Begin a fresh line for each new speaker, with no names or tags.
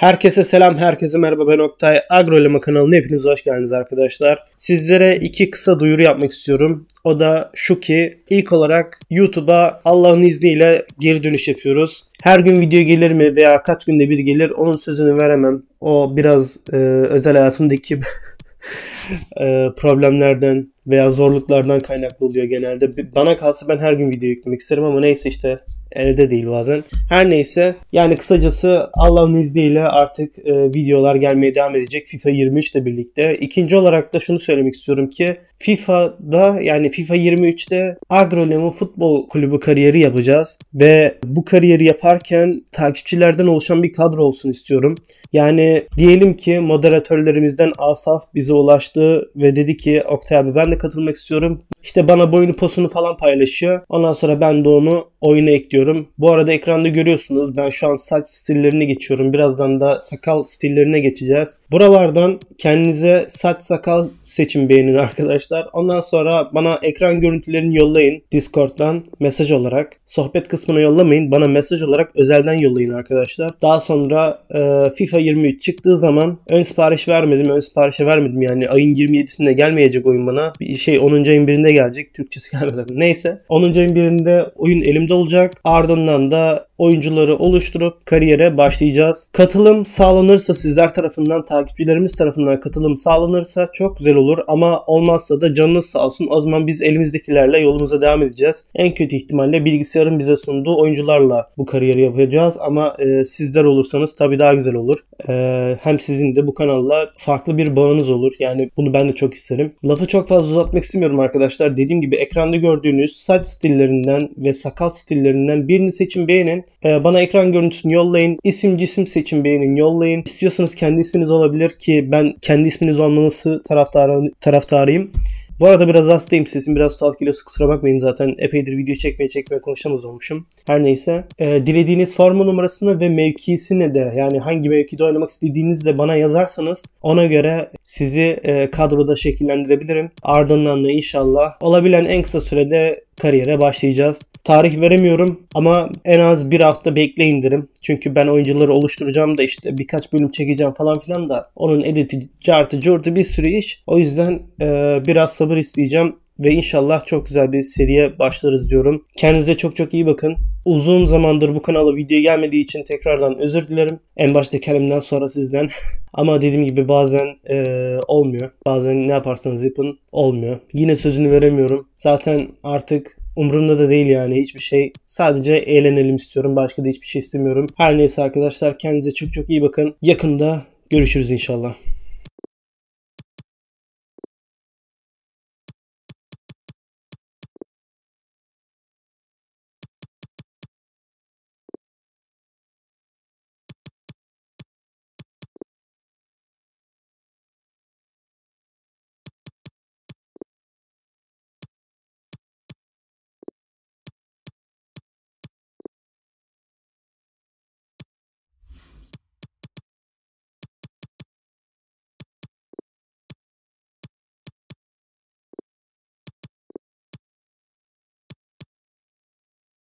Herkese selam, herkese merhaba ben Oktay. Agrolema kanalına hepiniz hoş geldiniz arkadaşlar. Sizlere iki kısa duyuru yapmak istiyorum. O da şu ki ilk olarak YouTube'a Allah'ın izniyle geri dönüş yapıyoruz. Her gün video gelir mi veya kaç günde bir gelir onun sözünü veremem. O biraz e, özel hayatımdaki e, problemlerden veya zorluklardan kaynaklı oluyor genelde. Bana kalsa ben her gün video yüklemek isterim ama neyse işte elde değil bazen. Her neyse yani kısacası Allah'ın izniyle artık e, videolar gelmeye devam edecek FIFA 23 ile birlikte. İkinci olarak da şunu söylemek istiyorum ki FIFA'da yani FIFA 23'te Agrolemo Futbol Kulübü kariyeri yapacağız ve bu kariyeri yaparken takipçilerden oluşan bir kadro olsun istiyorum. Yani diyelim ki moderatörlerimizden Asaf bize ulaştı ve dedi ki Oktay abi ben de katılmak istiyorum. İşte bana boyunu posunu falan paylaşıyor. Ondan sonra ben de onu oyuna ekliyorum. Bu arada ekranda görüyorsunuz ben şu an saç stillerine geçiyorum. Birazdan da sakal stillerine geçeceğiz. Buralardan kendinize saç sakal seçin beğenin arkadaşlar. Ondan sonra bana ekran görüntülerini yollayın Discord'dan mesaj olarak. Sohbet kısmına yollamayın. Bana mesaj olarak özelden yollayın arkadaşlar. Daha sonra e, FIFA 23 çıktığı zaman ön sipariş vermedim. Ön siparişe vermedim yani ayın 27'sinde gelmeyecek oyun bana. Bir şey 10. ayın 1'inde gelecek? Türkçesi gelmeden. Neyse. 10. ayın birinde oyun elimde olacak. Ardından da oyuncuları oluşturup kariyere başlayacağız. Katılım sağlanırsa sizler tarafından, takipçilerimiz tarafından katılım sağlanırsa çok güzel olur ama olmazsa da canınız sağ olsun. O zaman biz elimizdekilerle yolumuza devam edeceğiz. En kötü ihtimalle bilgisayarın bize sunduğu oyuncularla bu kariyeri yapacağız ama e, sizler olursanız tabi daha güzel olur. E, hem sizin de bu kanalla farklı bir bağınız olur. Yani bunu ben de çok isterim. Lafı çok fazla uzatmak istemiyorum arkadaşlar. Dediğim gibi ekranda gördüğünüz saç stillerinden ve sakal stillerinden birini seçin beğenin. E, bana ekran görüntüsünü yollayın. İsim cisim seçin beğenin yollayın. İstiyorsanız kendi isminiz olabilir ki ben kendi isminiz olmanızı taraftarı, taraftarıyım. Bu arada biraz hastayım sesim biraz tuhaf geliyor, kusura bakmayın zaten epeydir video çekmeye çekmeye konuşamaz olmuşum. Her neyse. E, dilediğiniz forma numarasını ve mevkisini de yani hangi mevkide oynamak istediğinizi de bana yazarsanız ona göre sizi e, kadroda şekillendirebilirim. Ardından da inşallah olabilen en kısa sürede kariyere başlayacağız. Tarih veremiyorum ama en az bir hafta bekleyin derim. Çünkü ben oyuncuları oluşturacağım da işte birkaç bölüm çekeceğim falan filan da onun editi, cartı, curdu bir sürü iş. O yüzden e, biraz sabır isteyeceğim ve inşallah çok güzel bir seriye başlarız diyorum. Kendinize çok çok iyi bakın. Uzun zamandır bu kanala video gelmediği için tekrardan özür dilerim. En başta kendimden sonra sizden. Ama dediğim gibi bazen e, olmuyor. Bazen ne yaparsanız yapın olmuyor. Yine sözünü veremiyorum. Zaten artık umurumda da değil yani hiçbir şey. Sadece eğlenelim istiyorum. Başka da hiçbir şey istemiyorum. Her neyse arkadaşlar kendinize çok çok iyi bakın. Yakında görüşürüz inşallah.